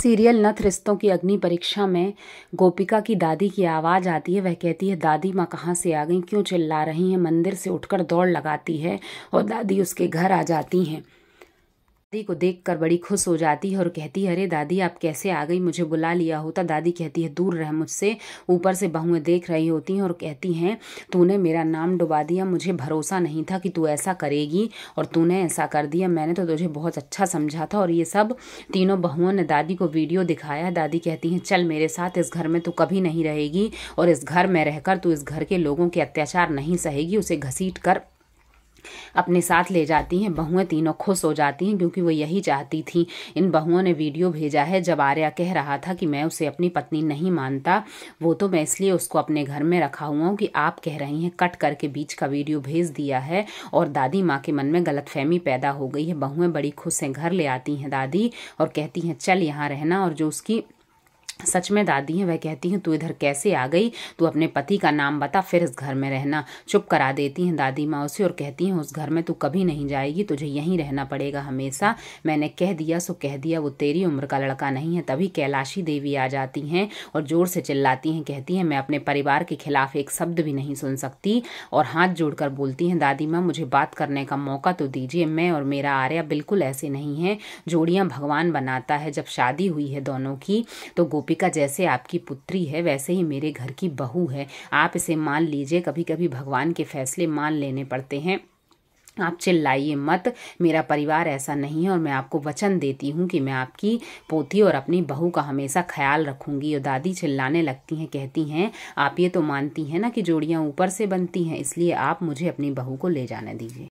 serial नथ रिश्तों की अग्नि परीक्षा में गोपिका की दादी की आवाज़ आती है वह कहती है दादी माँ कहाँ से आ गई क्यों चिल्ला रही हैं मंदिर से उठकर दौड़ लगाती है और दादी उसके घर आ जाती हैं दादी को देखकर बड़ी खुश हो जाती है और कहती है अरे दादी आप कैसे आ गई मुझे बुला लिया होता दादी कहती है दूर रह मुझसे ऊपर से बहुएं देख रही होती हैं और कहती हैं तूने मेरा नाम डुबा दिया मुझे भरोसा नहीं था कि तू ऐसा करेगी और तूने ऐसा कर दिया मैंने तो तुझे बहुत अच्छा समझा था और ये सब तीनों बहुओं ने दादी को वीडियो दिखाया दादी कहती हैं चल मेरे साथ इस घर में तू कभी नहीं रहेगी और इस घर में रहकर तू इस घर के लोगों के अत्याचार नहीं सहेगी उसे घसीट कर अपने साथ ले जाती हैं बहुएं तीनों खुश हो जाती हैं क्योंकि वो यही चाहती थी इन बहुओं ने वीडियो भेजा है जब आर्या कह रहा था कि मैं उसे अपनी पत्नी नहीं मानता वो तो मैं इसलिए उसको अपने घर में रखा हुआ हूँ कि आप कह रही हैं कट करके बीच का वीडियो भेज दिया है और दादी माँ के मन में गलत पैदा हो गई है बहुएं बड़ी खुश हैं घर ले आती हैं दादी और कहती हैं चल यहाँ रहना और जो उसकी सच में दादी हैं वह कहती हैं तू इधर कैसे आ गई तू अपने पति का नाम बता फिर इस घर में रहना चुप करा देती हैं दादी माँ उसे और कहती हैं उस घर में तू कभी नहीं जाएगी तुझे यहीं रहना पड़ेगा हमेशा मैंने कह दिया सो कह दिया वो तेरी उम्र का लड़का नहीं है तभी कैलाशी देवी आ जाती हैं और ज़ोर से चिल्लाती हैं कहती हैं मैं अपने परिवार के खिलाफ एक शब्द भी नहीं सुन सकती और हाथ जोड़कर बोलती हैं दादी माँ मुझे बात करने का मौका तो दीजिए मैं और मेरा आर्या बिल्कुल ऐसे नहीं है जोड़ियाँ भगवान बनाता है जब शादी हुई है दोनों की तो गोपी दीपिका जैसे आपकी पुत्री है वैसे ही मेरे घर की बहू है आप इसे मान लीजिए कभी कभी भगवान के फैसले मान लेने पड़ते हैं आप चिल्लाइए मत मेरा परिवार ऐसा नहीं है और मैं आपको वचन देती हूँ कि मैं आपकी पोती और अपनी बहू का हमेशा ख्याल रखूंगी और दादी चिल्लाने लगती हैं कहती हैं आप ये तो मानती हैं ना कि जोड़ियाँ ऊपर से बनती हैं इसलिए आप मुझे अपनी बहू को ले जाने दीजिए